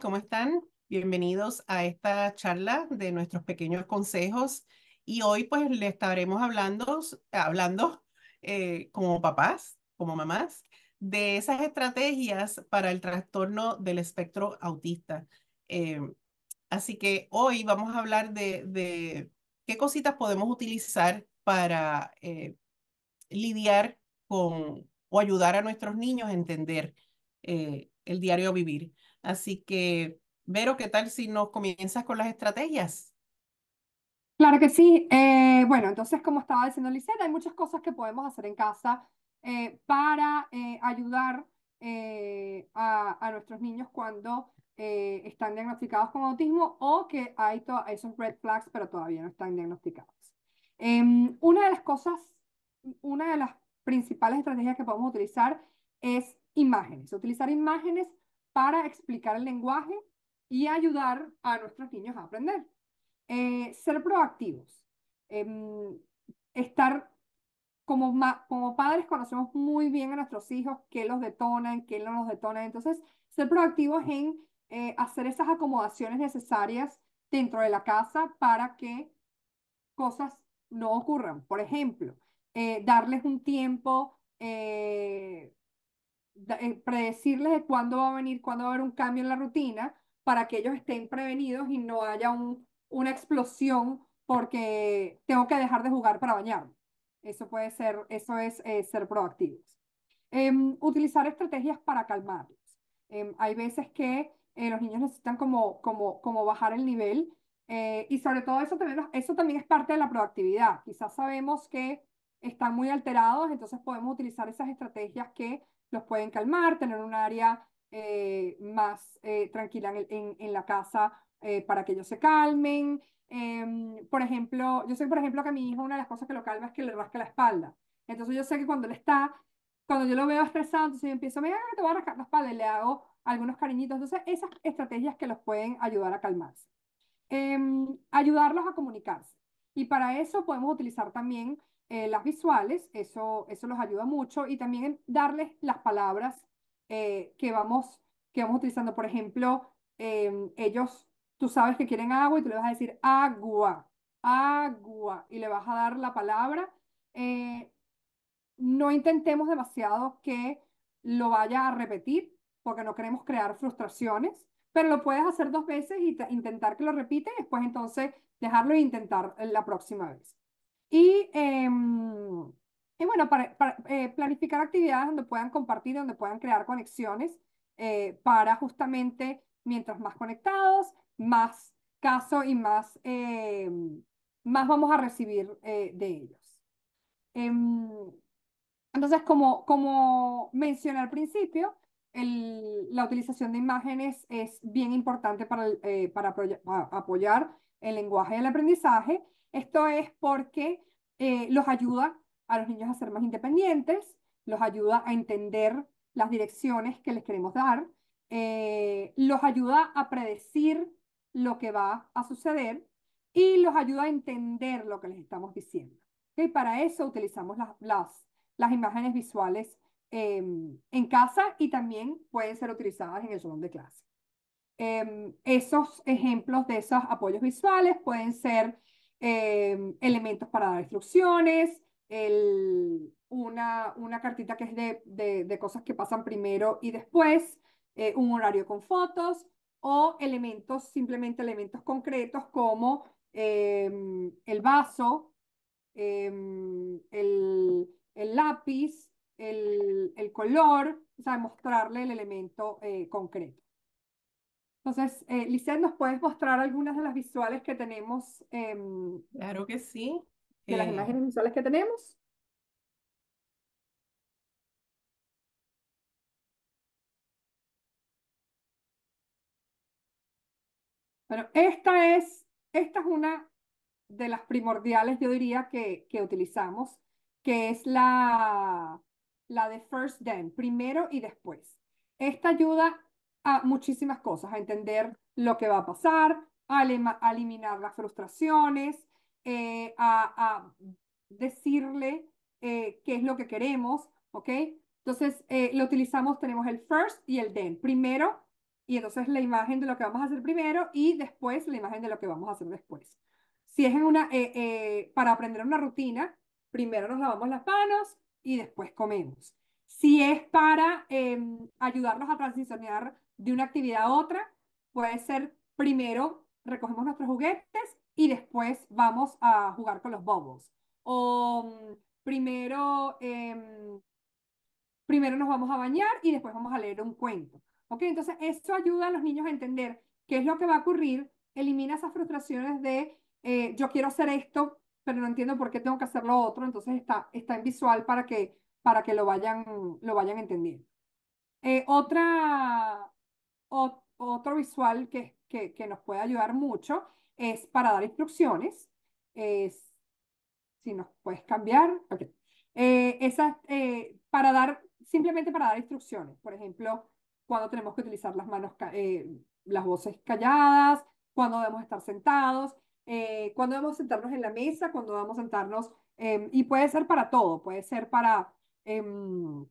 ¿cómo están? Bienvenidos a esta charla de nuestros pequeños consejos y hoy pues le estaremos hablando, hablando eh, como papás, como mamás, de esas estrategias para el trastorno del espectro autista. Eh, así que hoy vamos a hablar de, qué cositas podemos utilizar para eh, lidiar con o ayudar a nuestros niños a entender el diario vivir. Así que, Vero, ¿qué tal si nos comienzas con las estrategias? Claro que sí. Eh, bueno, entonces, como estaba diciendo Licena, hay muchas cosas que podemos hacer en casa eh, para eh, ayudar a, nuestros niños cuando están diagnosticados con autismo o que hay, hay esos red flags, pero todavía no están diagnosticados. Em, una de las cosas, una de las principales estrategias que podemos utilizar es imágenes. Utilizar imágenes para explicar el lenguaje y ayudar a nuestros niños a aprender. Eh, ser proactivos. Em, estar como, como padres conocemos muy bien a nuestros hijos, qué los detonan, qué no los detona. Entonces, ser proactivos en eh, hacer esas acomodaciones necesarias dentro de la casa para que cosas no ocurran. Por ejemplo, eh, darles un tiempo predecirles de cuándo va a venir, cuándo va a haber un cambio en la rutina para que ellos estén prevenidos y no haya un, una explosión porque tengo que dejar de jugar para bañarme. Eso puede ser, eso es eh, ser proactivos. Em, utilizar estrategias para calmarlos. Em, hay veces que eh, los niños necesitan como, como, como bajar el nivel eh, y sobre todo eso también, eso también es parte de la proactividad. Quizás sabemos que están muy alterados, entonces podemos utilizar esas estrategias que los pueden calmar, tener un área eh, más eh, tranquila en, la casa eh, para que ellos se calmen. Em, por ejemplo, yo sé, por ejemplo, que a mi hijo una de las cosas que lo calma es que le rasca la espalda. Entonces yo sé que cuando él está, cuando yo lo veo estresado, entonces yo empiezo, que te voy a rascar la espalda y le hago algunos cariñitos. Entonces esas estrategias que los pueden ayudar a calmarse. Em, ayudarlos a comunicarse. Y para eso podemos utilizar también eh, las visuales, eso, eso los ayuda mucho, y también darles las palabras eh, que, vamos, que vamos utilizando. Por ejemplo, em, ellos, tú sabes que quieren agua y tú le vas a decir agua, agua, y le vas a dar la palabra. Eh, no intentemos demasiado que lo vaya a repetir, porque no queremos crear frustraciones, pero lo puedes hacer dos veces y e intentar que lo repite y después entonces dejarlo e intentar la próxima vez. Em, y, bueno, para, eh, planificar actividades donde puedan compartir, donde puedan crear conexiones eh, para justamente, mientras más conectados, más caso y más, em, más vamos a recibir eh, de ellos. Em, entonces, como, como mencioné al principio, el, la utilización de imágenes es bien importante para, apoyar el lenguaje el aprendizaje esto es porque eh, los ayuda a los niños a ser más independientes, los ayuda a entender las direcciones que les queremos dar, eh, los ayuda a predecir lo que va a suceder y los ayuda a entender lo que les estamos diciendo. Y Para eso utilizamos las, las, imágenes visuales em, en casa y también pueden ser utilizadas en el salón de clase. Em, esos ejemplos de esos apoyos visuales pueden ser Em, elementos para dar instrucciones, una, cartita que es de, cosas que pasan primero y después, eh, un horario con fotos o elementos, simplemente elementos concretos como em, el vaso, em, el, lápiz, el, el color, o sea, mostrarle el elemento eh, concreto. Entonces, eh, ¿nos puedes mostrar algunas de las visuales que tenemos? Em, claro que sí. De las eh, imágenes visuales que tenemos. Bueno, esta es, esta es una de las primordiales, yo diría, que, utilizamos, que es la, la de first then, primero y después. Esta ayuda a muchísimas cosas, a entender lo que va a pasar, a, eliminar las frustraciones, eh, a, decirle eh, qué es lo que queremos, ¿ok? Entonces, eh, lo utilizamos, tenemos el first y el then. Primero, y entonces la imagen de lo que vamos a hacer primero y después la imagen de lo que vamos a hacer después. Si es en una, para aprender una rutina, primero nos lavamos las manos y después comemos. Si es para em, ayudarnos a transicionar de una actividad a otra puede ser primero recogemos nuestros juguetes y después vamos a jugar con los bobos. O mm, primero, em, primero nos vamos a bañar y después vamos a leer un cuento. Entonces, eso ayuda a los niños a entender qué es lo que va a ocurrir, elimina esas frustraciones de eh, yo quiero hacer esto, pero no entiendo por qué tengo que hacer lo otro. Entonces, está, está en visual para que, para que lo, vayan, lo vayan entendiendo. Eh, otra, otro visual que, que, nos puede ayudar mucho es para dar instrucciones. si nos puedes cambiar. Eh, eh, para dar, simplemente para dar instrucciones. Por ejemplo, cuando tenemos que utilizar las manos, eh, las voces calladas, cuando debemos estar sentados, cuando debemos sentarnos en la mesa, cuando debemos sentarnos, em, y puede ser para todo, puede ser para, em,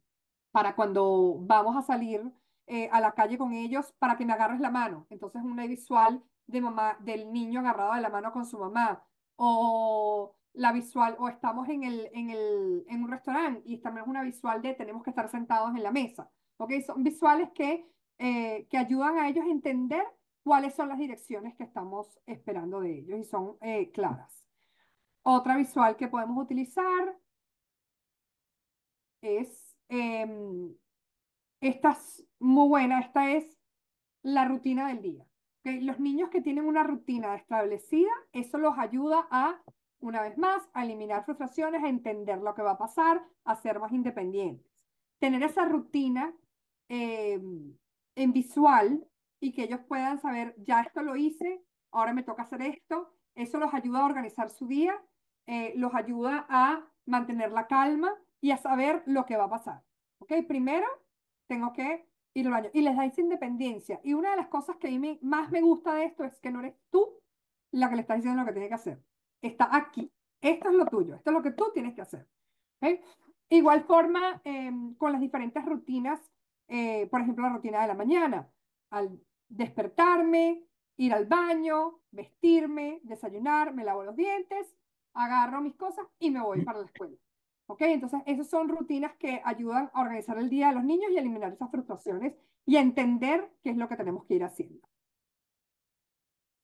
para cuando vamos a salir eh, a la calle con ellos para que me agarres la mano. Entonces una visual de mamá, del niño agarrado de la mano con su mamá. O la visual, o estamos en, el, en, el, en un restaurante y también es una visual de tenemos que estar sentados en la mesa. Son visuales que, eh, que ayudan a ellos a entender cuáles son las direcciones que estamos esperando de ellos y son eh, claras. Otra visual que podemos utilizar es em, esta es muy buena, esta es la rutina del día. Los niños que tienen una rutina establecida, eso los ayuda a, una vez más, a eliminar frustraciones, a entender lo que va a pasar, a ser más independientes. Tener esa rutina em, en visual y que ellos puedan saber, ya esto lo hice, ahora me toca hacer esto, eso los ayuda a organizar su día, eh, los ayuda a mantener la calma y a saber lo que va a pasar. Primero, tengo que ir al baño. Y les dais independencia. Y una de las cosas que a mí más me gusta de esto es que no eres tú la que le estás diciendo lo que tiene que hacer. Está aquí. Esto es lo tuyo. Esto es lo que tú tienes que hacer. Igual forma em, con las diferentes rutinas, eh, por ejemplo, la rutina de la mañana. Al despertarme, ir al baño, vestirme, desayunar, me lavo los dientes, agarro mis cosas y me voy mm. para la escuela. ¿Ok? Entonces, esas son rutinas que ayudan a organizar el día de los niños y eliminar esas frustraciones y entender qué es lo que tenemos que ir haciendo.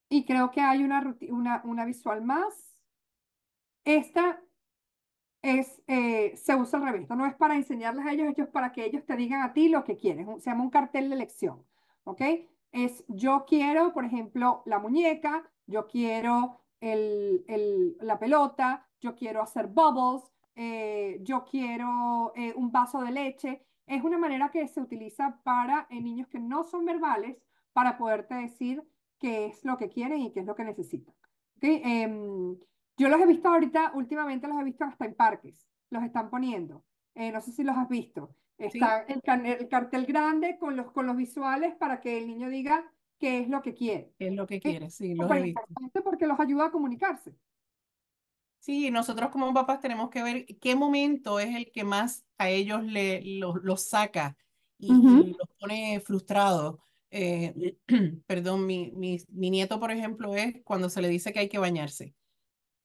Y creo que hay una, una, una visual más. Esta es, eh, se usa al revés. no es para enseñarles a ellos, es para que ellos te digan a ti lo que quieres. Se llama un cartel de elección. ¿Ok? Es yo quiero, por ejemplo, la muñeca, yo quiero el, el, la pelota, yo quiero hacer bubbles, eh, yo quiero eh, un vaso de leche. Es una manera que se utiliza para eh, niños que no son verbales para poderte decir qué es lo que quieren y qué es lo que necesitan. Em, yo los he visto ahorita, últimamente los he visto hasta en parques, los están poniendo. no sé si los has visto. Está el, cartel grande con los, con los visuales para que el niño diga qué es lo que quiere. es lo que quiere, sí, lo he visto. Porque los ayuda a comunicarse. Sí, nosotros como papás tenemos que ver qué momento es el que más a ellos le, los saca y, los pone frustrados. Eh, perdón, mi, mi, nieto, por ejemplo, es cuando se le dice que hay que bañarse.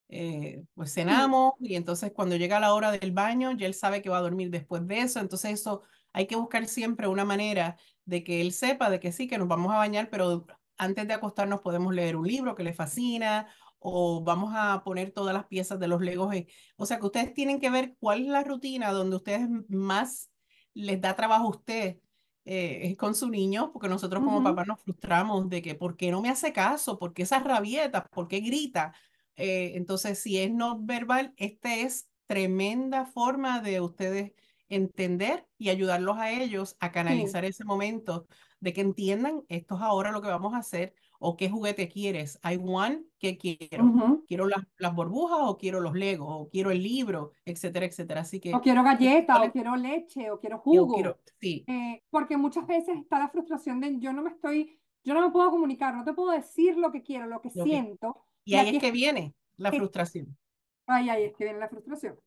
Eh, pues cenamos y entonces cuando llega la hora del baño, ya él sabe que va a dormir después de eso. Entonces eso hay que buscar siempre una manera de que él sepa de que sí, que nos vamos a bañar, pero antes de acostarnos podemos leer un libro que le fascina o vamos a poner todas las piezas de los legos. O sea que ustedes tienen que ver cuál es la rutina donde ustedes más les da trabajo a usted eh, con su niño, porque nosotros como papás nos frustramos de que, ¿por qué no me hace caso? ¿Por qué esas rabietas? ¿Por qué grita? Eh, entonces, si es no verbal, esta es tremenda forma de ustedes entender y ayudarlos a ellos a canalizar ese momento de que entiendan, esto es ahora lo que vamos a hacer, o qué juguete quieres. I want, ¿qué quiero? ¿Quiero las, las, burbujas o quiero los legos o quiero el libro, etcétera, etcétera? Así que... O quiero galleta o quiero leche o quiero jugo. sí. Eh, porque muchas veces está la frustración de yo no me estoy, yo no me puedo comunicar, no te puedo decir lo que quiero, lo que siento. Y, ahí es que viene la frustración. Ay, ahí es que viene la frustración.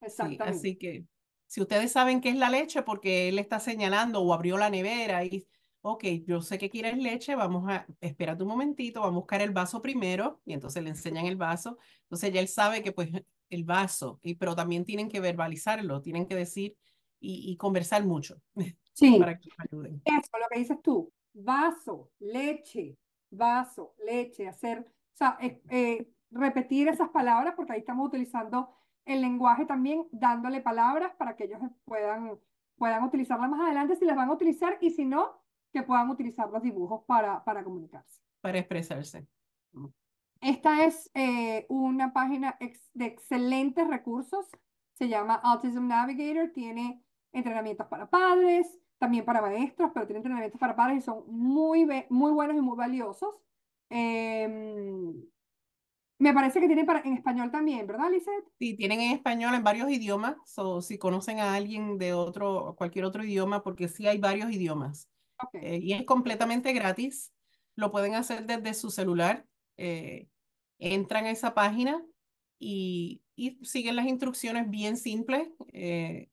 Exactamente. así que si ustedes saben qué es la leche porque él está señalando o abrió la nevera y ok, yo sé que quiere leche, vamos a, espérate un momentito, vamos a buscar el vaso primero, y entonces le enseñan el vaso, entonces ya él sabe que pues el vaso, pero también tienen que verbalizarlo, tienen que decir y, conversar mucho. Sí. Para que Eso, lo que dices tú, vaso, leche, vaso, leche, hacer, o sea, eh, repetir esas palabras, porque ahí estamos utilizando el lenguaje también, dándole palabras para que ellos puedan, puedan utilizarlas más adelante si las van a utilizar y si no, que puedan utilizar los dibujos para, para comunicarse. Para expresarse. Esta es eh, una página de excelentes recursos. Se llama Autism Navigator. Tiene entrenamientos para padres, también para maestros, pero tiene entrenamientos para padres y son muy, muy buenos y muy valiosos. Em, me parece que tienen para, en español también, ¿verdad, Lizette? Sí, tienen en español en varios idiomas. o si conocen a alguien de otro, cualquier otro idioma, porque sí hay varios idiomas. Eh, y es completamente gratis. Lo pueden hacer desde su celular. Eh, entran a esa página y, siguen las instrucciones bien simples. Eh,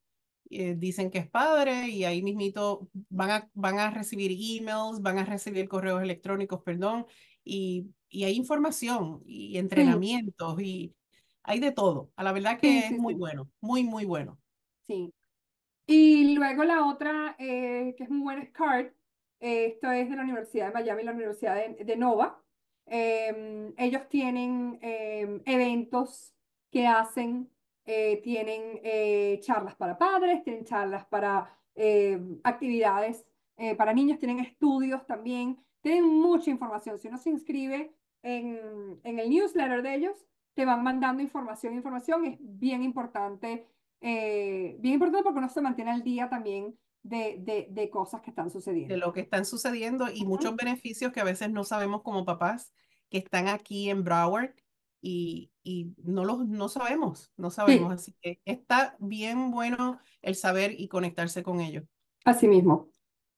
dicen que es padre y ahí mismito van a, van a recibir emails, van a recibir correos electrónicos, perdón, y, hay información y entrenamientos y hay de todo. A la verdad que es muy bueno, muy, muy bueno. Sí, y luego la otra, que es muy buena, es CART, eh, esto es de la Universidad de Miami, la Universidad de, Nova. Em, ellos tienen em, eventos que hacen, eh, tienen eh, charlas para padres, tienen charlas para em, actividades para niños, tienen estudios también, tienen mucha información. Si uno se inscribe en, el newsletter de ellos, te van mandando información, información es bien importante, bien importante porque uno se mantiene al día también de, cosas que están sucediendo. De lo que están sucediendo y muchos beneficios que a veces no sabemos como papás que están aquí en Broward y, no los no sabemos, no sabemos. Así que está bien bueno el saber y conectarse con ellos. Así mismo.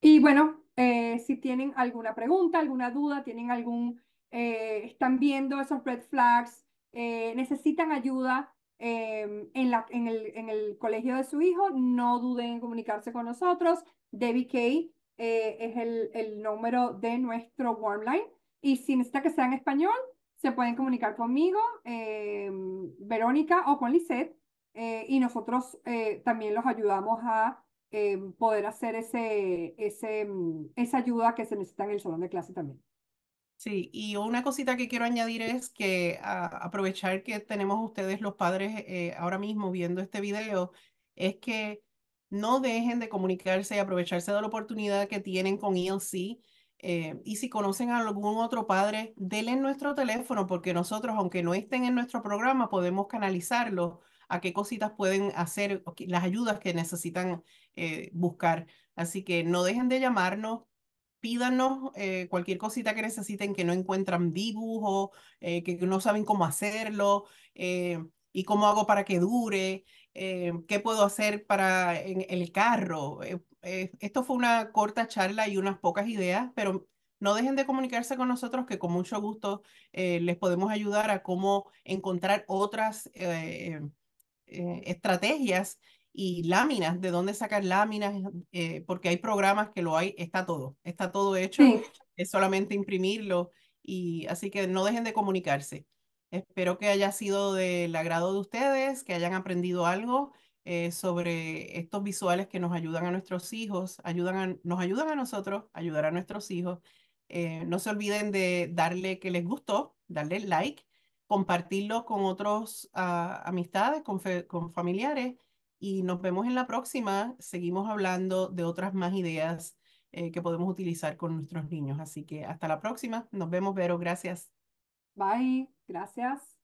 Y bueno, eh, si tienen alguna pregunta, alguna duda, tienen algún, eh, están viendo esos red flags, eh, necesitan ayuda, Em, en, la, en, el, colegio de su hijo, no duden en comunicarse con nosotros. Debbie Kay eh, es el, el, número de nuestro Warmline. Y si necesita que sea en español, se pueden comunicar conmigo, em, Verónica o con Lisette. Eh, y nosotros eh, también los ayudamos a em, poder hacer ese, ese, mm, esa ayuda que se necesita en el salón de clase también. Sí, y una cosita que quiero añadir es que aprovechar que tenemos ustedes los padres eh, ahora mismo viendo este video, es que no dejen de comunicarse y aprovecharse de la oportunidad que tienen con ILC e eh, y si conocen a algún otro padre, denle nuestro teléfono porque nosotros, aunque no estén en nuestro programa, podemos canalizarlo a qué cositas pueden hacer, las ayudas que necesitan eh, buscar. Así que no dejen de llamarnos, pídanos eh, cualquier cosita que necesiten, que no encuentran dibujo, eh, que no saben cómo hacerlo, eh, y cómo hago para que dure, qué puedo hacer para el carro. esto fue una corta charla y unas pocas ideas, pero no dejen de comunicarse con nosotros que con mucho gusto les podemos ayudar a cómo encontrar otras estrategias y láminas, de dónde sacar láminas, eh, porque hay programas que lo hay, está todo, está todo hecho, es solamente imprimirlo y así que no dejen de comunicarse. Espero que haya sido del agrado de ustedes, que hayan aprendido algo eh, sobre estos visuales que nos ayudan a nuestros hijos, ayudan nos ayudan a nosotros, ayudar a nuestros hijos. Eh, no se olviden de darle que les gustó, darle like, compartirlo con otros ah, amistades, con, con familiares y nos vemos en la próxima. Seguimos hablando de otras más ideas eh, que podemos utilizar con nuestros niños. Así que hasta la próxima. Nos vemos, Vero. Gracias. Bye. Gracias.